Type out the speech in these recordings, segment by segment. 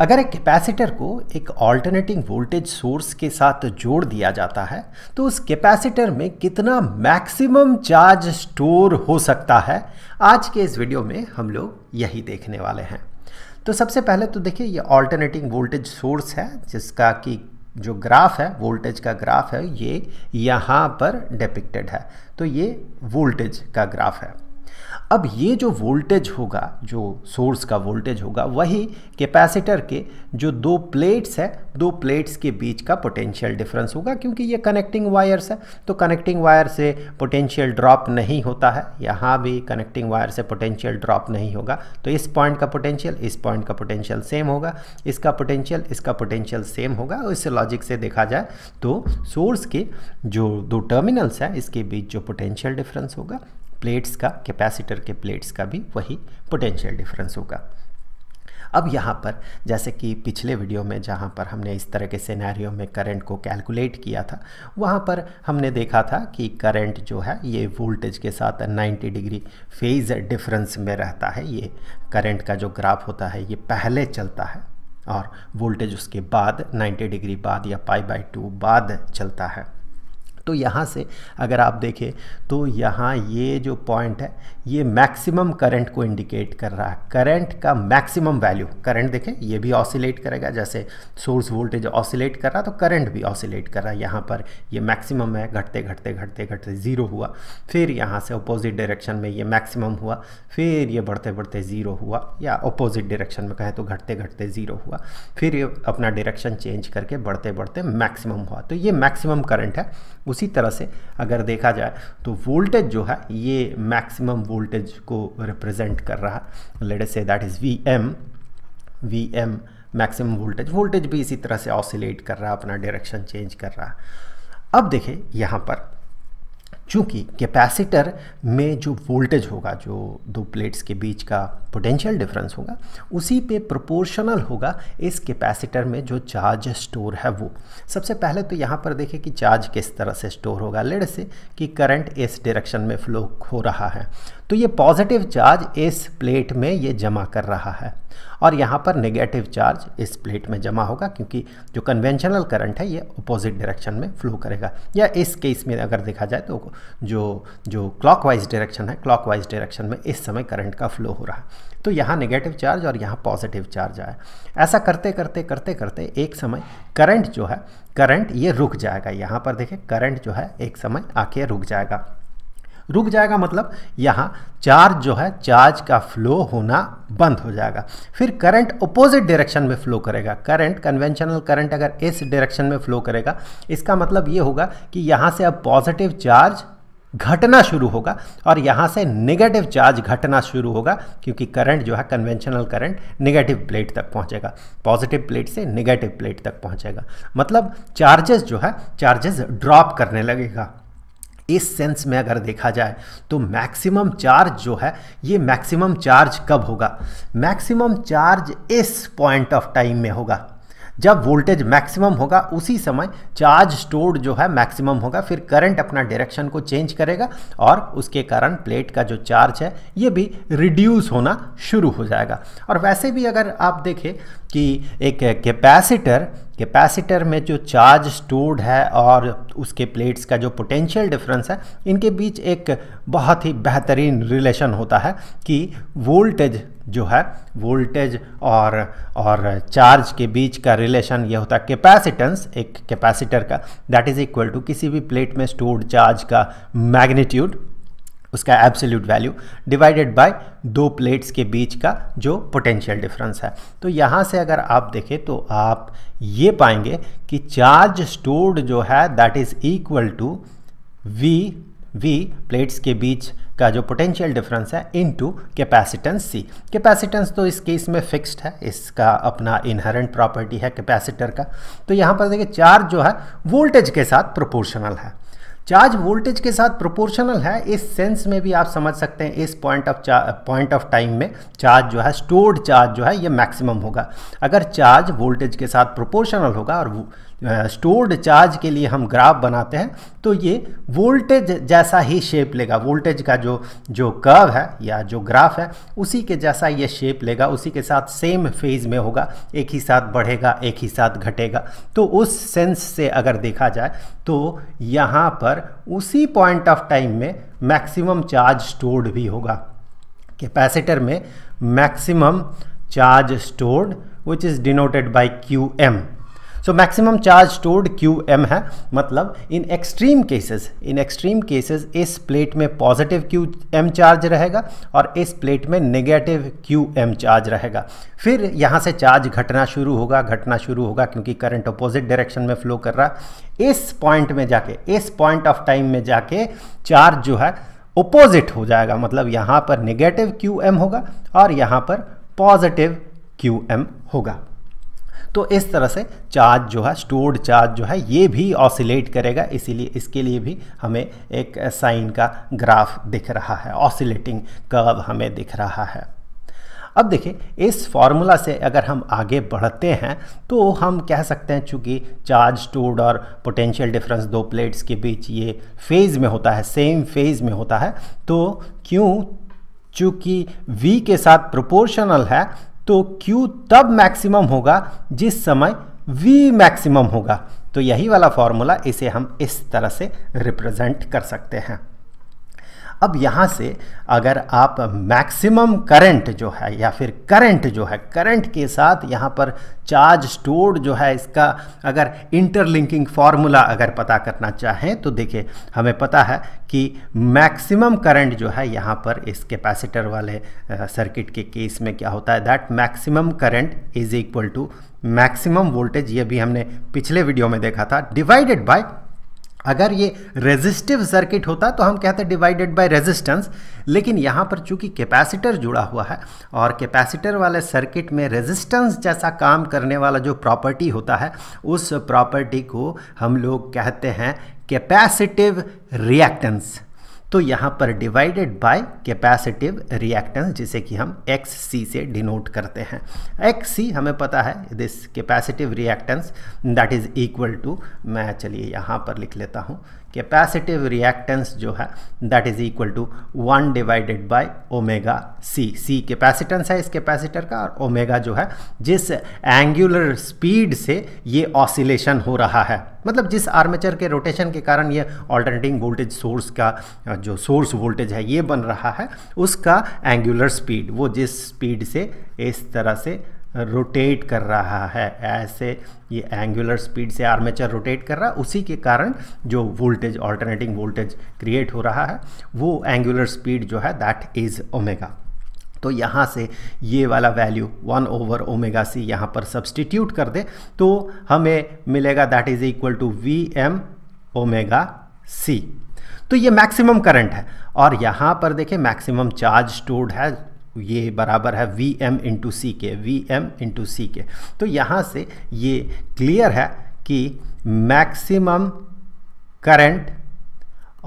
अगर एक कैपेसिटर को एक ऑल्टरनेटिंग वोल्टेज सोर्स के साथ जोड़ दिया जाता है तो उस कैपेसिटर में कितना मैक्सिमम चार्ज स्टोर हो सकता है आज के इस वीडियो में हम लोग यही देखने वाले हैं तो सबसे पहले तो देखिए ये ऑल्टरनेटिंग वोल्टेज सोर्स है जिसका कि जो ग्राफ है वोल्टेज का ग्राफ है ये यहाँ पर डिपिक्टेड है तो ये वोल्टेज का ग्राफ है अब ये जो वोल्टेज होगा जो सोर्स का वोल्टेज होगा वही कैपेसिटर के जो दो प्लेट्स है दो प्लेट्स के बीच का पोटेंशियल डिफरेंस होगा क्योंकि ये कनेक्टिंग वायर्स है तो कनेक्टिंग वायर से पोटेंशियल ड्रॉप नहीं होता है यहाँ भी कनेक्टिंग वायर से पोटेंशियल ड्रॉप नहीं होगा तो इस पॉइंट का पोटेंशियल इस पॉइंट का पोटेंशियल सेम होगा इसका पोटेंशियल इसका पोटेंशियल सेम होगा इस लॉजिक से देखा जाए तो सोर्स के जो दो टर्मिनल्स हैं इसके बीच जो पोटेंशियल डिफरेंस होगा प्लेट्स का कैपेसिटर के प्लेट्स का भी वही पोटेंशियल डिफरेंस होगा अब यहाँ पर जैसे कि पिछले वीडियो में जहाँ पर हमने इस तरह के सिनेरियो में करंट को कैलकुलेट किया था वहाँ पर हमने देखा था कि करंट जो है ये वोल्टेज के साथ 90 डिग्री फेज डिफरेंस में रहता है ये करंट का जो ग्राफ होता है ये पहले चलता है और वोल्टेज उसके बाद 90 डिग्री बाद या पाई बाई टू बाद चलता है तो यहाँ से अगर आप देखें तो यहाँ ये जो पॉइंट है ये मैक्सिमम करंट को इंडिकेट कर रहा है करंट का मैक्सिमम वैल्यू करंट देखें ये भी ऑसिलेट करेगा जैसे सोर्स वोल्टेज ऑसिलेट कर रहा तो करंट भी ऑसिलेट कर रहा है यहाँ पर ये मैक्सिमम है घटते घटते घटते घटते ज़ीरो हुआ फिर यहाँ से अपोजिट डायरेक्शन में ये मैक्सिमम हुआ फिर ये बढ़ते बढ़ते ज़ीरो हुआ या अपोजिट डायरेक्शन में कहें तो घटते घटते ज़ीरो हुआ फिर ये अपना डायरेक्शन चेंज करके बढ़ते बढ़ते मैक्सिमम हुआ तो ये मैक्सिमम करंट है उसी तरह से अगर देखा जाए तो वोल्टेज जो है ये मैक्सिमम वोल्टेज वोल्टेज को रिप्रेजेंट कर रहा let say that is V M V M maximum voltage voltage भी इसी तरह से ऑसिलेट कर रहा अपना डायरेक्शन चेंज कर रहा अब देखें यहाँ पर चूँकि कैपेसिटर में जो वोल्टेज होगा जो दो प्लेट्स के बीच का पोटेंशियल डिफरेंस होगा उसी पे प्रोपोर्शनल होगा इस कैपेसिटर में जो चार्ज स्टोर है वो सबसे पहले तो यहाँ पर देखें कि चार्ज किस तरह से स्टोर होगा लेड से कि करंट इस डायरेक्शन में फ्लो हो रहा है तो ये पॉजिटिव चार्ज इस प्लेट में ये जमा कर रहा है और यहाँ पर नेगेटिव चार्ज इस प्लेट में जमा होगा क्योंकि जो कन्वेंशनल करंट है ये अपोजिट डायरेक्शन में फ्लो करेगा या इस केस में अगर देखा जाए तो जो जो क्लॉकवाइज डायरेक्शन है क्लॉकवाइज डायरेक्शन में इस समय करंट का फ्लो हो रहा है तो यहाँ नेगेटिव चार्ज और यहाँ पॉजिटिव चार्ज आया ऐसा करते करते करते करते एक समय करंट जो है करंट ये रुक जाएगा यहाँ पर देखें करंट जो है एक समय आके रुक जाएगा रुक जाएगा मतलब यहाँ चार्ज जो है चार्ज का फ्लो होना बंद हो जाएगा फिर करंट अपोजिट डायरेक्शन में फ्लो करेगा करंट कन्वेंशनल करंट अगर इस डायरेक्शन में फ्लो करेगा इसका मतलब ये होगा कि यहाँ से अब पॉजिटिव चार्ज घटना शुरू होगा और यहाँ से नेगेटिव चार्ज घटना शुरू होगा क्योंकि करंट जो है कन्वेंशनल करंट नेगेटिव प्लेट तक पहुँचेगा पॉजिटिव प्लेट से नेगेटिव प्लेट तक पहुँचेगा मतलब चार्जेस जो है चार्जेस ड्रॉप करने लगेगा इस सेंस में अगर देखा जाए तो मैक्सिमम चार्ज जो है ये मैक्सिमम चार्ज कब होगा मैक्सिमम चार्ज इस पॉइंट ऑफ टाइम में होगा जब वोल्टेज मैक्सिमम होगा उसी समय चार्ज स्टोर्ड जो है मैक्सिमम होगा फिर करंट अपना डायरेक्शन को चेंज करेगा और उसके कारण प्लेट का जो चार्ज है ये भी रिड्यूस होना शुरू हो जाएगा और वैसे भी अगर आप देखें कि एक कैपेसिटर कैपेसिटर में जो चार्ज स्टोर्ड है और उसके प्लेट्स का जो पोटेंशियल डिफरेंस है इनके बीच एक बहुत ही बेहतरीन रिलेशन होता है कि वोल्टेज जो है वोल्टेज और और चार्ज के बीच का रिलेशन ये होता है कैपेसिटेंस एक कैपेसिटर का दैट इज़ इक्वल टू किसी भी प्लेट में स्टोर्ड चार्ज का मैग्नीट्यूड उसका एब्सोल्यूट वैल्यू डिवाइडेड बाय दो प्लेट्स के बीच का जो पोटेंशियल डिफरेंस है तो यहाँ से अगर आप देखें तो आप ये पाएंगे कि चार्ज स्टोर्ड जो है that is equal to V V plates के बीच का जो पोटेंशियल डिफरेंस है into capacitance C capacitance तो इस केस में फिक्स्ड है इसका अपना इनहेरेंट प्रॉपर्टी है कैपेसिटर का तो यहाँ पर देखिए चार्ज जो है वोल्टेज के साथ प्रोपोर्शनल है चार्ज वोल्टेज के साथ प्रोपोर्शनल है इस सेंस में भी आप समझ सकते हैं इस point of point of time में चार्ज जो है स्टोर्ड चार्ज जो है ये मैक्सिमम होगा अगर चार्ज वोल्टेज के साथ प्रोपोर्शनल होगा और स्टोर्ड चार्ज के लिए हम ग्राफ बनाते हैं तो ये वोल्टेज जैसा ही शेप लेगा वोल्टेज का जो जो कर्व है या जो ग्राफ है उसी के जैसा ये शेप लेगा उसी के साथ सेम फेज में होगा एक ही साथ बढ़ेगा एक ही साथ घटेगा तो उस सेंस से अगर देखा जाए तो यहाँ पर उसी पॉइंट ऑफ टाइम में मैक्सिमम चार्ज स्टोर्ड भी होगा कैपेसिटर में maximum charge stored which is denoted by Q M so maximum charge stored Q M है मतलब in extreme cases in extreme cases इस प्लेट में पॉजिटिव क्यू एम चार्ज रहेगा और इस प्लेट में नेगेटिव क्यू एम चार्ज रहेगा फिर यहाँ से चार्ज घटना शुरू होगा घटना शुरू होगा क्योंकि करंट अपोजिट डायरेक्शन में फ्लो कर रहा है इस पॉइंट में जाके इस पॉइंट ऑफ टाइम में जाके चार्ज जो है ओपोजिट हो जाएगा मतलब यहाँ पर नेगेटिव क्यू एम होगा और यहाँ पर पॉजिटिव क्यू एम होगा तो इस तरह से चार्ज जो है स्टोर्ड चार्ज जो है ये भी ऑसिलेट करेगा इसीलिए इसके लिए भी हमें एक साइन का ग्राफ दिख रहा है ऑसिलेटिंग कर्व हमें दिख रहा है अब देखिए इस फॉर्मूला से अगर हम आगे बढ़ते हैं तो हम कह सकते हैं चूँकि चार्ज स्टोर्ड और पोटेंशियल डिफरेंस दो प्लेट्स के बीच ये फेज़ में होता है सेम फेज़ में होता है तो क्यों चूँकि v के साथ प्रोपोर्शनल है तो Q तब मैक्सिमम होगा जिस समय V मैक्सिमम होगा तो यही वाला फॉर्मूला इसे हम इस तरह से रिप्रेजेंट कर सकते हैं अब यहाँ से अगर आप मैक्सिमम करंट जो है या फिर करंट जो है करंट के साथ यहाँ पर चार्ज स्टोर्ड जो है इसका अगर इंटरलिंकिंग फार्मूला अगर पता करना चाहें तो देखिए हमें पता है कि मैक्सिमम करंट जो है यहाँ पर इस कैपेसिटर वाले सर्किट के केस में क्या होता है that maximum current is equal to maximum voltage ये भी हमने पिछले वीडियो में देखा था डिवाइडेड बाय अगर ये रेजिस्टिव सर्किट होता तो हम कहते डिवाइडेड बाय रेजिस्टेंस लेकिन यहाँ पर चूंकि कैपेसिटर जुड़ा हुआ है और कैपेसिटर वाले सर्किट में रेजिस्टेंस जैसा काम करने वाला जो प्रॉपर्टी होता है उस प्रॉपर्टी को हम लोग कहते हैं कैपेसिटिव रिएक्टेंस तो यहाँ पर डिवाइडेड बाय कैपेसिटिव रिएक्टेंस जिसे कि हम एक्स सी से डिनोट करते हैं एक्स सी हमें पता है this capacitive reactance that is equal to मैं चलिए यहाँ पर लिख लेता हूँ कैपेसिटिव रिएक्टेंस जो है that is equal to one divided by omega C C capacitance है इस कैपेसिटर का और ओमेगा जो है जिस एंगुलर स्पीड से ये ऑसिलेशन हो रहा है मतलब जिस आर्मेचर के रोटेशन के कारण ये ऑल्टरनेटिंग वोल्टेज सोर्स का जो सोर्स वोल्टेज है ये बन रहा है उसका एंगुलर स्पीड वो जिस स्पीड से इस तरह से रोटेट कर रहा है ऐसे ये एंगुलर स्पीड से आर्मेचर रोटेट कर रहा है उसी के कारण जो वोल्टेज ऑल्टरनेटिंग वोल्टेज क्रिएट हो रहा है वो एंगुलर स्पीड जो है दैट इज़ ओमेगा तो यहाँ से ये वाला value one over omega C यहाँ पर सब्सटीट्यूट कर दे तो हमें मिलेगा that is equal to V M omega C तो ये मैक्सिमम करंट है और यहाँ पर देखें मैक्सिमम चार्ज स्टोर्ड है ये बराबर है वी एम इंटू सी के वी एम इंटू सी के तो यहाँ से ये क्लियर है कि मैक्सिमम करंट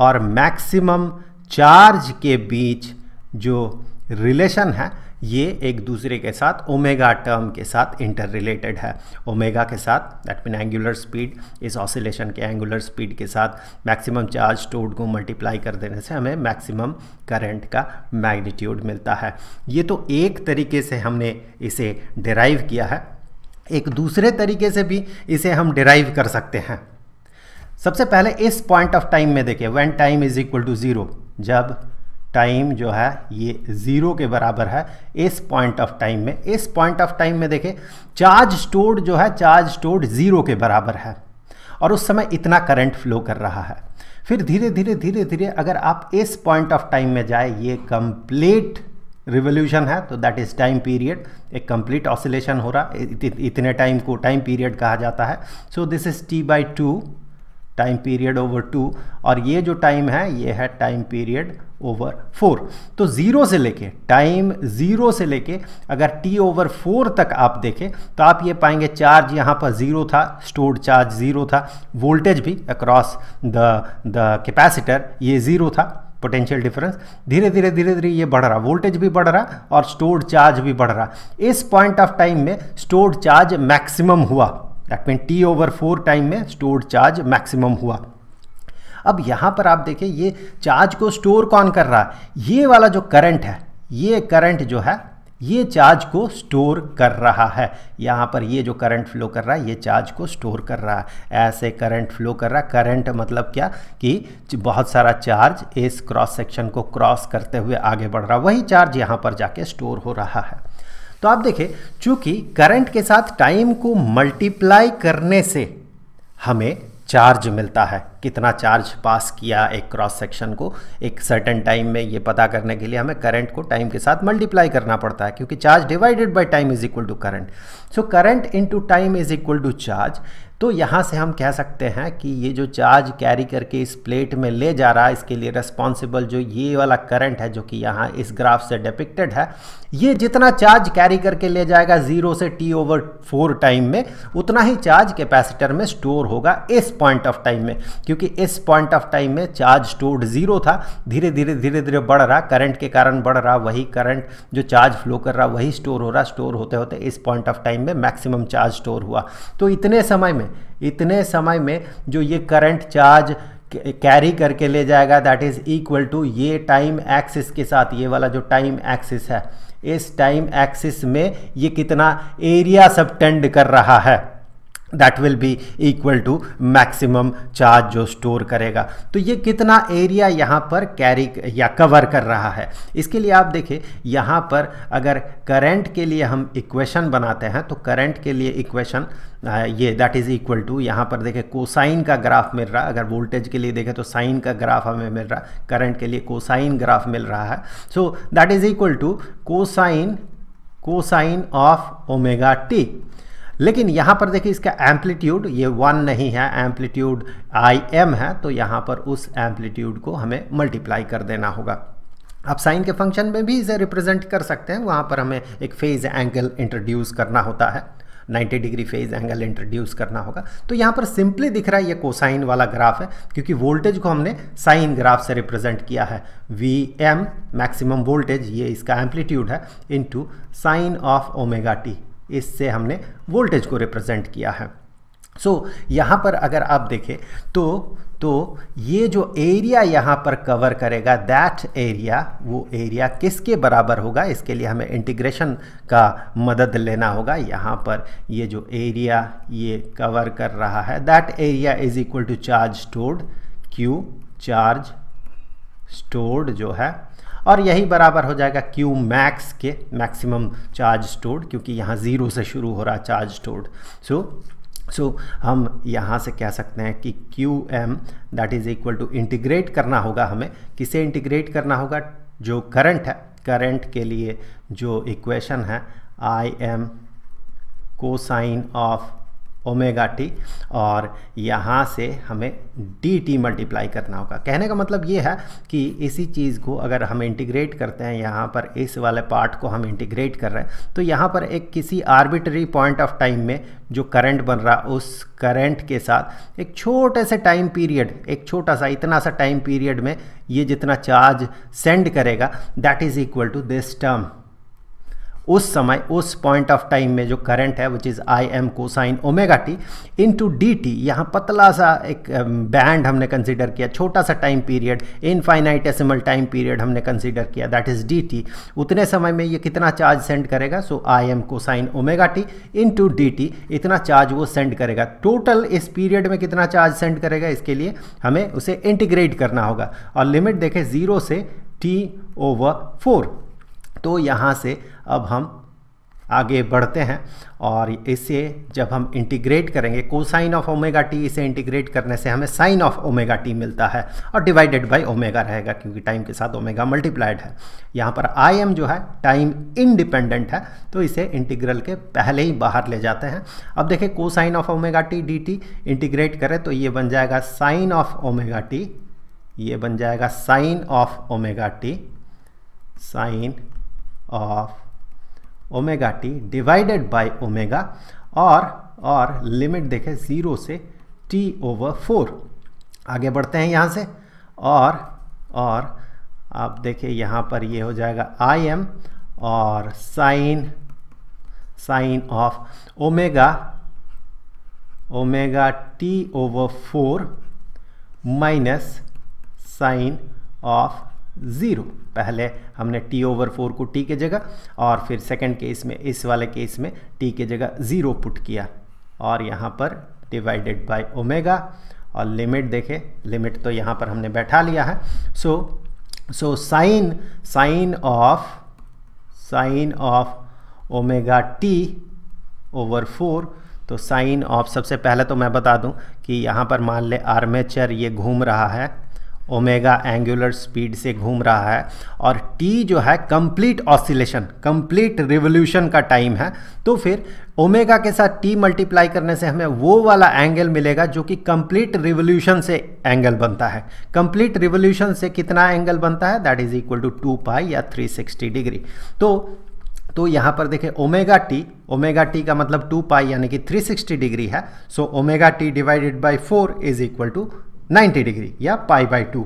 और मैक्सिमम चार्ज के बीच जो रिलेशन है ये एक दूसरे के साथ ओमेगा टर्म के साथ इंटर रिलेटेड है ओमेगा के साथ दैट मीन एंगुलर स्पीड इस ऑसिलेशन के एंगुलर स्पीड के साथ मैक्सिमम चार्ज टोड को मल्टीप्लाई कर देने से हमें मैक्सिमम करंट का मैग्नीट्यूड मिलता है ये तो एक तरीके से हमने इसे डिराइव किया है एक दूसरे तरीके से भी इसे हम डिराइव कर सकते हैं सबसे पहले इस पॉइंट ऑफ टाइम में देखिए when time is equal to zero जब टाइम जो है ये ज़ीरो के बराबर है इस पॉइंट ऑफ टाइम में इस पॉइंट ऑफ टाइम में देखें चार्ज स्टोर्ड जो है चार्ज स्टोर्ड ज़ीरो के बराबर है और उस समय इतना करंट फ्लो कर रहा है फिर धीरे धीरे धीरे धीरे अगर आप इस पॉइंट ऑफ टाइम में जाए ये कंप्लीट रिवोल्यूशन है तो दैट इज़ टाइम पीरियड एक कंप्लीट ऑसिलेशन हो रहा है इतने टाइम को टाइम पीरियड कहा जाता है so this is T by two time period over two और ये जो टाइम है ये है टाइम पीरियड ओवर फोर तो ज़ीरो से लेके टाइम ज़ीरो से लेके अगर टी ओवर फोर तक आप देखें तो आप ये पाएंगे चार्ज यहाँ पर ज़ीरो था स्टोर्ड चार्ज ज़ीरो था वोल्टेज भी अक्रॉस द द कैपेसिटर ये ज़ीरो था पोटेंशियल डिफरेंस धीरे धीरे धीरे धीरे ये बढ़ रहा वोल्टेज भी बढ़ रहा और स्टोर्ड चार्ज भी बढ़ रहा इस पॉइंट ऑफ टाइम में स्टोर्ड चार्ज मैक्सिमम हुआ that mean T over four time में स्टोर्ड चार्ज मैक्सिमम हुआ अब यहाँ पर आप देखें ये चार्ज को स्टोर कौन कर रहा है ये वाला जो करंट है ये करंट जो है ये चार्ज को स्टोर कर रहा है यहाँ पर ये जो करंट फ्लो कर रहा है ये चार्ज को स्टोर कर रहा है ऐसे करंट फ्लो कर रहा है करंट मतलब क्या कि बहुत सारा चार्ज इस क्रॉस सेक्शन को क्रॉस करते हुए आगे बढ़ रहा है वही चार्ज यहाँ पर जाके स्टोर हो रहा है तो आप देखें चूंकि करंट के साथ टाइम को मल्टीप्लाई करने से हमें चार्ज मिलता है कितना चार्ज पास किया एक क्रॉस सेक्शन को एक सर्टेन टाइम में ये पता करने के लिए हमें करंट को टाइम के साथ मल्टीप्लाई करना पड़ता है क्योंकि charge divided by time is equal to current so current into time is equal to charge तो यहाँ से हम कह सकते हैं कि ये जो चार्ज कैरी करके इस प्लेट में ले जा रहा है इसके लिए रेस्पॉन्सिबल जो ये वाला करंट है जो कि यहाँ इस ग्राफ से डिपिक्टेड है ये जितना चार्ज कैरी करके ले जाएगा जीरो से टी ओवर फोर टाइम में उतना ही चार्ज कैपेसिटर में स्टोर होगा इस पॉइंट ऑफ टाइम में क्योंकि इस पॉइंट ऑफ टाइम में चार्ज स्टोर्ड जीरो था धीरे धीरे धीरे धीरे बढ़ रहा करंट के कारण बढ़ रहा वही करंट जो चार्ज फ्लो कर रहा वही स्टोर हो रहा स्टोर होते होते इस पॉइंट ऑफ टाइम में मैक्सिमम चार्ज स्टोर हुआ तो इतने समय में इतने समय में जो ये करंट चार्ज कैरी करके ले जाएगा दैट इज़ इक्वल टू ये टाइम एक्सिस के साथ ये वाला जो टाइम एक्सिस है इस टाइम एक्सिस में ये कितना एरिया सब टेंड कर रहा है that will be equal to maximum charge जो स्टोर करेगा तो ये कितना एरिया यहाँ पर कैरी या कवर कर रहा है इसके लिए आप देखें यहाँ पर अगर करंट के लिए हम इक्वेशन बनाते हैं तो करंट के लिए इक्वेशन ये दैट इज़ इक्वल टू यहाँ पर देखें कोसाइन का ग्राफ मिल रहा अगर वोल्टेज के लिए देखें तो साइन का ग्राफ हमें मिल रहा करंट के लिए कोसाइन ग्राफ मिल रहा है so that is equal to cosine cosine of omega T लेकिन यहाँ पर देखिए इसका एम्पलीट्यूड ये वन नहीं है एम्पलीट्यूड आई एम है तो यहाँ पर उस एम्पलीट्यूड को हमें मल्टीप्लाई कर देना होगा आप साइन के फंक्शन में भी इसे रिप्रेजेंट कर सकते हैं वहाँ पर हमें एक फेज़ एंगल इंट्रोड्यूस करना होता है 90 डिग्री फेज एंगल इंट्रोड्यूस करना होगा तो यहाँ पर सिंपली दिख रहा है ये कोसाइन वाला ग्राफ है क्योंकि वोल्टेज को हमने साइन ग्राफ से रिप्रेजेंट किया है वी एम मैक्सिमम वोल्टेज ये इसका एम्पलीट्यूड है two sine of omega T इससे हमने वोल्टेज को रिप्रेजेंट किया है सो so, यहाँ पर अगर आप देखें तो तो ये जो एरिया यहाँ पर कवर करेगा दैट एरिया वो एरिया किसके बराबर होगा इसके लिए हमें इंटीग्रेशन का मदद लेना होगा यहाँ पर ये जो एरिया ये कवर कर रहा है that area is equal to charge stored Q charge stored जो है और यही बराबर हो जाएगा क्यू मैक्स के मैक्सिमम चार्ज स्टोर्ड क्योंकि यहाँ ज़ीरो से शुरू हो रहा चार्ज स्टोर्ड सो सो हम यहाँ से कह सकते हैं कि Q M that is equal to integrate करना होगा हमें किसे इंटीग्रेट करना होगा जो करंट है करंट के लिए जो इक्वेशन है I M cosine of omega T और यहाँ से हमें डी टी मल्टीप्लाई करना होगा कहने का मतलब ये है कि इसी चीज़ को अगर हम इंटीग्रेट करते हैं यहाँ पर इस वाले पार्ट को हम इंटीग्रेट कर रहे हैं तो यहाँ पर एक किसी आर्बिटरी पॉइंट ऑफ टाइम में जो करंट बन रहा उस करंट के साथ एक छोटे से टाइम पीरियड एक छोटा सा इतना सा टाइम पीरियड में ये जितना चार्ज सेंड करेगा that is equal to this term उस समय उस पॉइंट ऑफ टाइम में जो करंट है which is I M cosine omega T into D T यहाँ पतला सा एक बैंड um, हमने कंसिडर किया छोटा सा time period infinitesimal time period हमने कंसिडर किया दैट इज़ डी टी उतने समय में ये कितना चार्ज सेंड करेगा so I M cosine omega T into D T इतना चार्ज वो सेंड करेगा टोटल इस पीरियड में कितना चार्ज सेंड करेगा इसके लिए हमें उसे इंटीग्रेट करना होगा और लिमिट देखें ज़ीरो से टी ओवर फोर तो यहाँ से अब हम आगे बढ़ते हैं और इसे जब हम इंटीग्रेट करेंगे कोसाइन ऑफ ओमेगा टी इसे इंटीग्रेट करने से हमें साइन ऑफ ओमेगा टी मिलता है और डिवाइडेड बाय ओमेगा रहेगा क्योंकि टाइम के साथ ओमेगा मल्टीप्लाइड है यहाँ पर आई एम जो है टाइम इनडिपेंडेंट है तो इसे इंटीग्रल के पहले ही बाहर ले जाते हैं अब देखिए cosine of omega t d t integrate करें तो ये बन जाएगा साइन ऑफ ओमेगा टी ये बन जाएगा sine of omega t sine of omega t divided by omega और और लिमिट देखे ज़ीरो से टी ओवर फोर आगे बढ़ते हैं यहाँ से और और आप देखिए यहाँ पर ये यह हो जाएगा आई एम और sine sine of omega omega t over four minus sine of zero पहले हमने टी ओवर फोर को टी के जगह और फिर सेकेंड केस में इस वाले केस में टी के जगह ज़ीरो पुट किया और यहाँ पर डिवाइडेड बाय ओमेगा और लिमिट देखें लिमिट तो यहाँ पर हमने बैठा लिया है so so sine sine of sine of omega t over four तो साइन ऑफ सबसे पहले तो मैं बता दूं कि यहाँ पर मान ले आर्मेचर ये घूम रहा है ओमेगा एंगुलर स्पीड से घूम रहा है और टी जो है कंप्लीट ऑसिलेशन कंप्लीट रिवोल्यूशन का टाइम है तो फिर ओमेगा के साथ टी मल्टीप्लाई करने से हमें वो वाला एंगल मिलेगा जो कि कंप्लीट रिवोल्यूशन से एंगल बनता है कंप्लीट रिवोल्यूशन से कितना एंगल बनता है that is equal to two pi या सिक्सटी डिग्री तो तो यहाँ पर देखें ओमेगा टी ओमेगा टी का मतलब टू पाई यानी कि 360 डिग्री है so omega t divided by four is equal to 90 degree या पाई बाई टू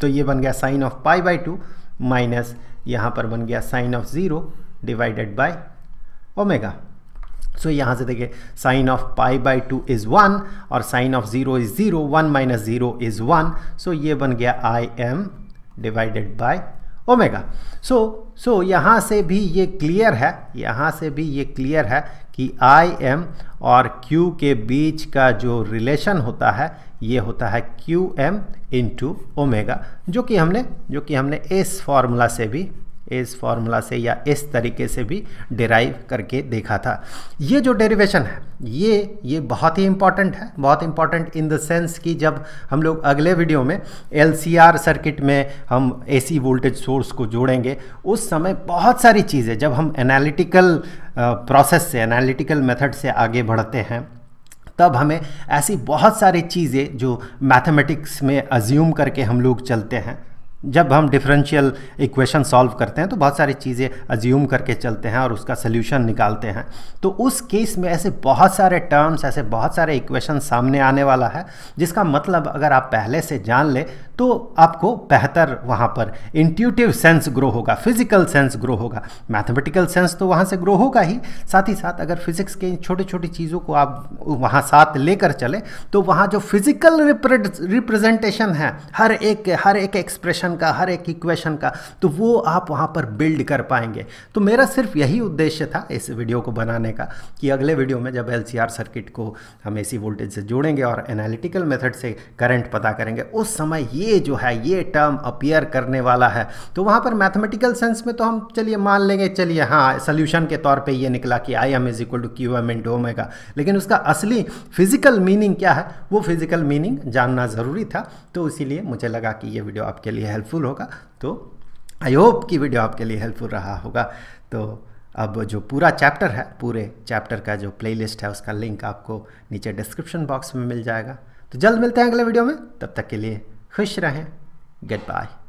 तो ये बन गया sine of pi by two minus यहाँ पर बन गया sine of zero divided by omega so यहाँ से देखिए sine of pi by two is one और sine of zero is zero one minus zero is one so ये बन गया I M divided by omega so so यहाँ से भी ये क्लियर है यहाँ से भी ये क्लियर है कि आई एम और क्यू के बीच का जो रिलेशन होता है ये होता है क्यू एम इंटू ओमेगा जो कि हमने जो कि हमने इस फॉर्मूला से भी इस फॉर्मूला से या इस तरीके से भी डिराइव करके देखा था ये जो डेरिवेशन है ये ये बहुत ही इम्पॉर्टेंट है बहुत इम्पॉर्टेंट इन द सेंस कि जब हम लोग अगले वीडियो में एलसीआर सर्किट में हम एसी वोल्टेज सोर्स को जोड़ेंगे उस समय बहुत सारी चीज़ें जब हम एनालिटिकल प्रोसेस से एनालिटिकल मेथड से आगे बढ़ते हैं तब हमें ऐसी बहुत सारी चीज़ें जो मैथमेटिक्स में अज्यूम करके हम लोग चलते हैं जब हम डिफरेंशियल इक्वेशन सॉल्व करते हैं तो बहुत सारी चीज़ें अज्यूम करके चलते हैं और उसका सोल्यूशन निकालते हैं तो उस केस में ऐसे बहुत सारे टर्म्स ऐसे बहुत सारे इक्वेशन सामने आने वाला है जिसका मतलब अगर आप पहले से जान ले तो आपको बेहतर वहाँ पर इंट्यूटिव सेंस ग्रो होगा फिजिकल सेंस ग्रो होगा मैथमेटिकल सेंस तो वहाँ से ग्रो होगा ही साथ ही साथ अगर फिजिक्स के छोटी छोटी चीज़ों को आप वहाँ साथ लेकर चले तो वहाँ जो फिजिकल रिप्रेजेंटेशन है हर एक हर एक एक्सप्रेशन क्वेश्चन का हर एक इक्वेशन का तो वो आप वहाँ पर बिल्ड कर पाएंगे तो मेरा सिर्फ यही उद्देश्य था इस वीडियो को बनाने का कि अगले वीडियो में जब एल सर्किट को हम एसी वोल्टेज से जोड़ेंगे और एनालिटिकल मेथड से करंट पता करेंगे उस समय ये जो है ये टर्म अपियर करने वाला है तो वहाँ पर मैथमेटिकल सेंस में तो हम चलिए मान लेंगे चलिए हाँ सोल्यूशन के तौर पर ये निकला कि I M is equal to Q M and omega लेकिन उसका असली फिजिकल मीनिंग क्या है वो फिजिकल मीनिंग जानना ज़रूरी था तो इसीलिए मुझे लगा कि ये वीडियो आपके लिए हेल्प हेल्पफुल होगा तो आई होप कि वीडियो आपके लिए हेल्पफुल रहा होगा तो अब जो पूरा चैप्टर है पूरे चैप्टर का जो प्लेलिस्ट है उसका लिंक आपको नीचे डिस्क्रिप्शन बॉक्स में मिल जाएगा तो जल्द मिलते हैं अगले वीडियो में तब तक के लिए खुश रहें गुड बाय